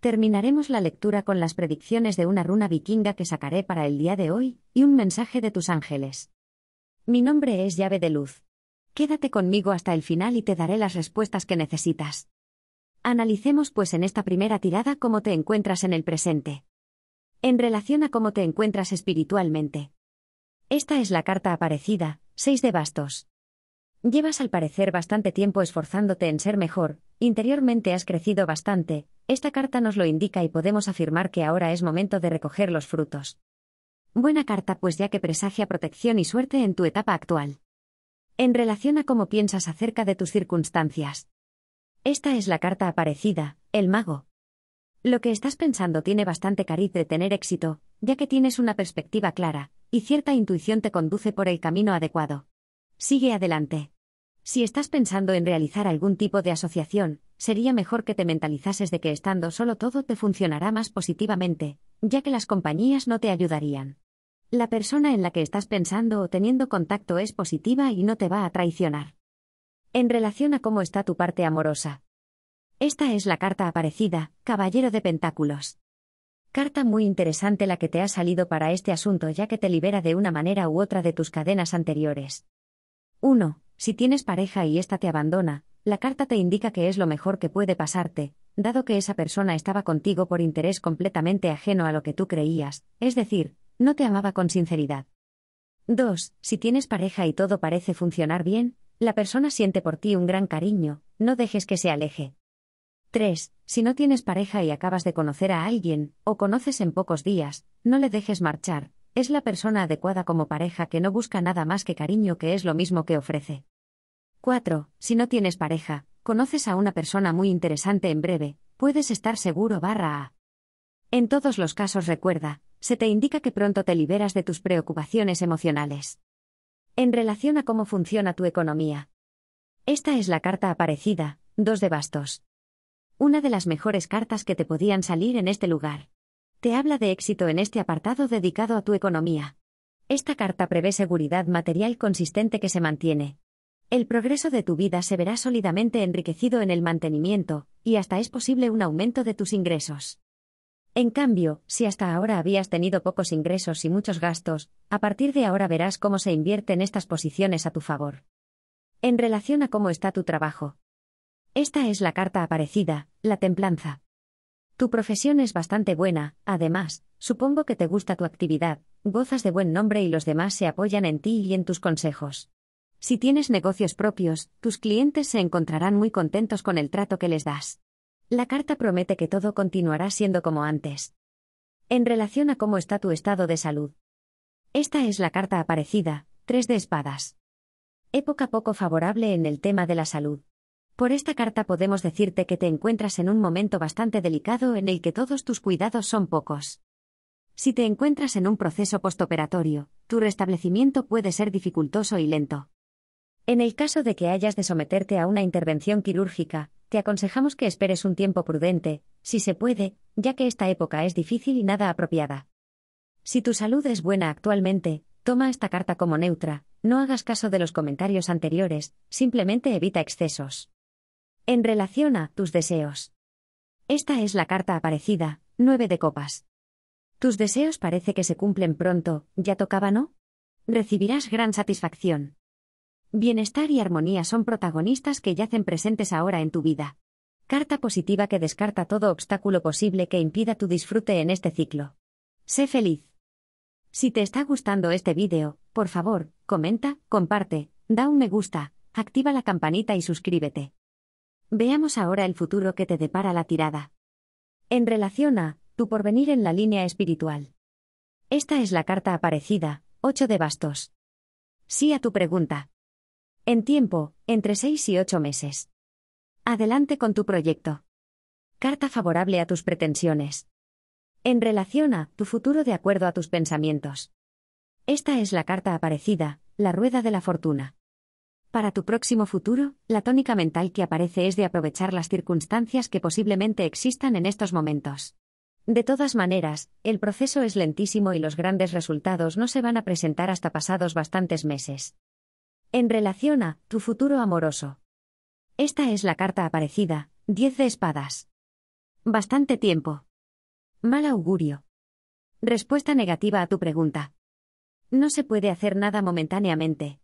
Terminaremos la lectura con las predicciones de una runa vikinga que sacaré para el día de hoy, y un mensaje de tus ángeles. Mi nombre es llave de luz. Quédate conmigo hasta el final y te daré las respuestas que necesitas. Analicemos pues en esta primera tirada cómo te encuentras en el presente. En relación a cómo te encuentras espiritualmente. Esta es la carta aparecida, 6 de bastos. Llevas al parecer bastante tiempo esforzándote en ser mejor, interiormente has crecido bastante, esta carta nos lo indica y podemos afirmar que ahora es momento de recoger los frutos. Buena carta pues ya que presagia protección y suerte en tu etapa actual. En relación a cómo piensas acerca de tus circunstancias. Esta es la carta aparecida, el mago. Lo que estás pensando tiene bastante cariz de tener éxito, ya que tienes una perspectiva clara, y cierta intuición te conduce por el camino adecuado. Sigue adelante. Si estás pensando en realizar algún tipo de asociación, sería mejor que te mentalizases de que estando solo todo te funcionará más positivamente, ya que las compañías no te ayudarían. La persona en la que estás pensando o teniendo contacto es positiva y no te va a traicionar. En relación a cómo está tu parte amorosa. Esta es la carta aparecida, Caballero de Pentáculos. Carta muy interesante la que te ha salido para este asunto ya que te libera de una manera u otra de tus cadenas anteriores. 1. Si tienes pareja y ésta te abandona, la carta te indica que es lo mejor que puede pasarte, dado que esa persona estaba contigo por interés completamente ajeno a lo que tú creías, es decir, no te amaba con sinceridad. 2. Si tienes pareja y todo parece funcionar bien, la persona siente por ti un gran cariño, no dejes que se aleje. 3. Si no tienes pareja y acabas de conocer a alguien, o conoces en pocos días, no le dejes marchar, es la persona adecuada como pareja que no busca nada más que cariño que es lo mismo que ofrece. 4. Si no tienes pareja, conoces a una persona muy interesante en breve, puedes estar seguro barra A. En todos los casos recuerda, se te indica que pronto te liberas de tus preocupaciones emocionales. En relación a cómo funciona tu economía. Esta es la carta aparecida, 2 de bastos. Una de las mejores cartas que te podían salir en este lugar. Te habla de éxito en este apartado dedicado a tu economía. Esta carta prevé seguridad material consistente que se mantiene, el progreso de tu vida se verá sólidamente enriquecido en el mantenimiento, y hasta es posible un aumento de tus ingresos. En cambio, si hasta ahora habías tenido pocos ingresos y muchos gastos, a partir de ahora verás cómo se invierten estas posiciones a tu favor. En relación a cómo está tu trabajo. Esta es la carta aparecida, la templanza. Tu profesión es bastante buena, además, supongo que te gusta tu actividad, gozas de buen nombre y los demás se apoyan en ti y en tus consejos. Si tienes negocios propios, tus clientes se encontrarán muy contentos con el trato que les das. La carta promete que todo continuará siendo como antes. En relación a cómo está tu estado de salud. Esta es la carta aparecida, 3 de espadas. Época poco favorable en el tema de la salud. Por esta carta podemos decirte que te encuentras en un momento bastante delicado en el que todos tus cuidados son pocos. Si te encuentras en un proceso postoperatorio, tu restablecimiento puede ser dificultoso y lento. En el caso de que hayas de someterte a una intervención quirúrgica, te aconsejamos que esperes un tiempo prudente, si se puede, ya que esta época es difícil y nada apropiada. Si tu salud es buena actualmente, toma esta carta como neutra, no hagas caso de los comentarios anteriores, simplemente evita excesos. En relación a tus deseos. Esta es la carta aparecida, 9 de copas. Tus deseos parece que se cumplen pronto, ya tocaba, ¿no? Recibirás gran satisfacción. Bienestar y armonía son protagonistas que yacen presentes ahora en tu vida. Carta positiva que descarta todo obstáculo posible que impida tu disfrute en este ciclo. Sé feliz. Si te está gustando este vídeo, por favor, comenta, comparte, da un me gusta, activa la campanita y suscríbete. Veamos ahora el futuro que te depara la tirada. En relación a, tu porvenir en la línea espiritual. Esta es la carta aparecida, 8 de bastos. Sí a tu pregunta. En tiempo, entre seis y ocho meses. Adelante con tu proyecto. Carta favorable a tus pretensiones. En relación a tu futuro de acuerdo a tus pensamientos. Esta es la carta aparecida, la rueda de la fortuna. Para tu próximo futuro, la tónica mental que aparece es de aprovechar las circunstancias que posiblemente existan en estos momentos. De todas maneras, el proceso es lentísimo y los grandes resultados no se van a presentar hasta pasados bastantes meses. En relación a tu futuro amoroso. Esta es la carta aparecida, 10 de espadas. Bastante tiempo. Mal augurio. Respuesta negativa a tu pregunta. No se puede hacer nada momentáneamente.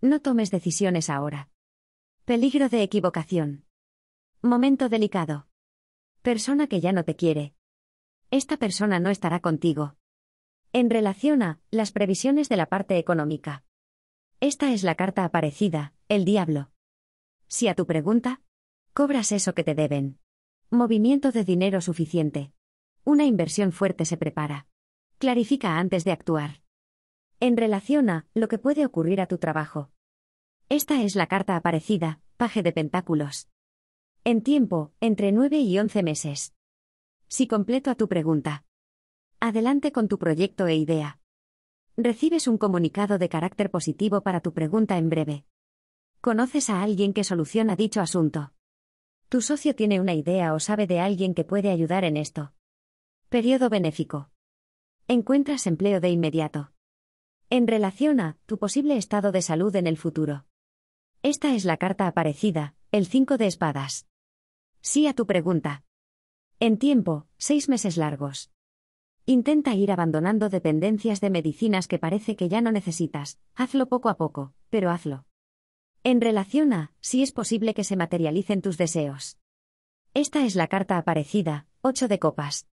No tomes decisiones ahora. Peligro de equivocación. Momento delicado. Persona que ya no te quiere. Esta persona no estará contigo. En relación a las previsiones de la parte económica. Esta es la carta aparecida, el diablo. Si a tu pregunta, cobras eso que te deben. Movimiento de dinero suficiente. Una inversión fuerte se prepara. Clarifica antes de actuar. En relación a lo que puede ocurrir a tu trabajo. Esta es la carta aparecida, paje de pentáculos. En tiempo, entre 9 y 11 meses. Si completo a tu pregunta. Adelante con tu proyecto e idea. Recibes un comunicado de carácter positivo para tu pregunta en breve. Conoces a alguien que soluciona dicho asunto. Tu socio tiene una idea o sabe de alguien que puede ayudar en esto. Periodo benéfico. Encuentras empleo de inmediato. En relación a tu posible estado de salud en el futuro. Esta es la carta aparecida, el 5 de espadas. Sí a tu pregunta. En tiempo, seis meses largos. Intenta ir abandonando dependencias de medicinas que parece que ya no necesitas, hazlo poco a poco, pero hazlo. En relación a, si es posible que se materialicen tus deseos. Esta es la carta aparecida, 8 de copas.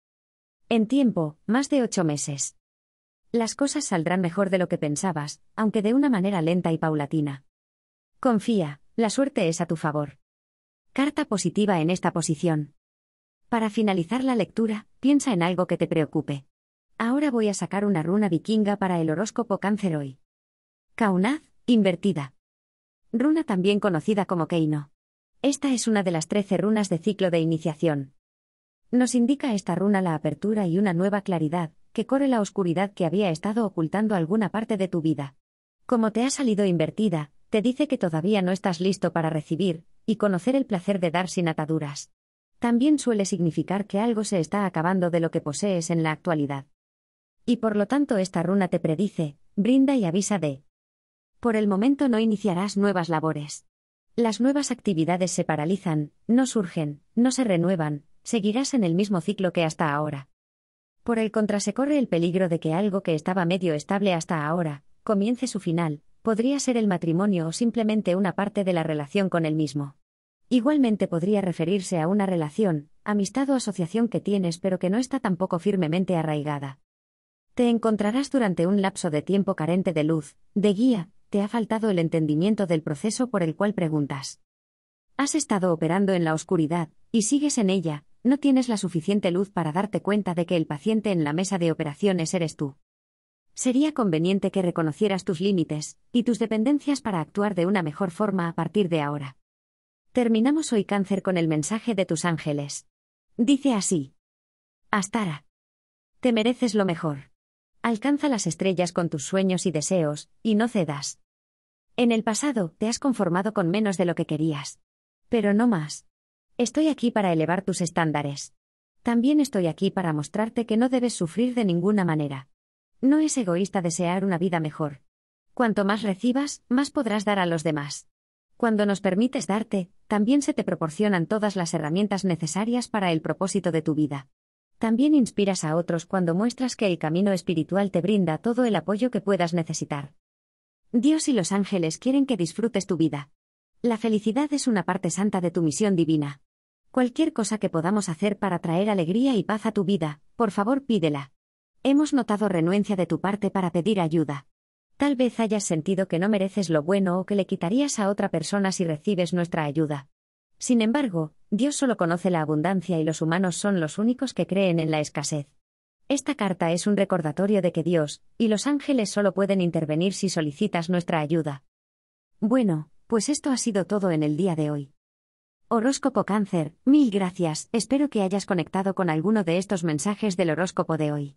En tiempo, más de 8 meses. Las cosas saldrán mejor de lo que pensabas, aunque de una manera lenta y paulatina. Confía, la suerte es a tu favor. Carta positiva en esta posición. Para finalizar la lectura, piensa en algo que te preocupe. Ahora voy a sacar una runa vikinga para el horóscopo cáncer hoy. Kaunaz, invertida. Runa también conocida como Keino. Esta es una de las trece runas de ciclo de iniciación. Nos indica esta runa la apertura y una nueva claridad, que corre la oscuridad que había estado ocultando alguna parte de tu vida. Como te ha salido invertida, te dice que todavía no estás listo para recibir y conocer el placer de dar sin ataduras también suele significar que algo se está acabando de lo que posees en la actualidad. Y por lo tanto esta runa te predice, brinda y avisa de. Por el momento no iniciarás nuevas labores. Las nuevas actividades se paralizan, no surgen, no se renuevan, seguirás en el mismo ciclo que hasta ahora. Por el contra se corre el peligro de que algo que estaba medio estable hasta ahora, comience su final, podría ser el matrimonio o simplemente una parte de la relación con el mismo. Igualmente podría referirse a una relación, amistad o asociación que tienes pero que no está tampoco firmemente arraigada. Te encontrarás durante un lapso de tiempo carente de luz, de guía, te ha faltado el entendimiento del proceso por el cual preguntas. Has estado operando en la oscuridad, y sigues en ella, no tienes la suficiente luz para darte cuenta de que el paciente en la mesa de operaciones eres tú. Sería conveniente que reconocieras tus límites y tus dependencias para actuar de una mejor forma a partir de ahora. Terminamos hoy cáncer con el mensaje de tus ángeles. Dice así. Astara. Te mereces lo mejor. Alcanza las estrellas con tus sueños y deseos, y no cedas. En el pasado, te has conformado con menos de lo que querías. Pero no más. Estoy aquí para elevar tus estándares. También estoy aquí para mostrarte que no debes sufrir de ninguna manera. No es egoísta desear una vida mejor. Cuanto más recibas, más podrás dar a los demás. Cuando nos permites darte, también se te proporcionan todas las herramientas necesarias para el propósito de tu vida. También inspiras a otros cuando muestras que el camino espiritual te brinda todo el apoyo que puedas necesitar. Dios y los ángeles quieren que disfrutes tu vida. La felicidad es una parte santa de tu misión divina. Cualquier cosa que podamos hacer para traer alegría y paz a tu vida, por favor pídela. Hemos notado renuencia de tu parte para pedir ayuda. Tal vez hayas sentido que no mereces lo bueno o que le quitarías a otra persona si recibes nuestra ayuda. Sin embargo, Dios solo conoce la abundancia y los humanos son los únicos que creen en la escasez. Esta carta es un recordatorio de que Dios y los ángeles solo pueden intervenir si solicitas nuestra ayuda. Bueno, pues esto ha sido todo en el día de hoy. Horóscopo Cáncer, mil gracias, espero que hayas conectado con alguno de estos mensajes del horóscopo de hoy.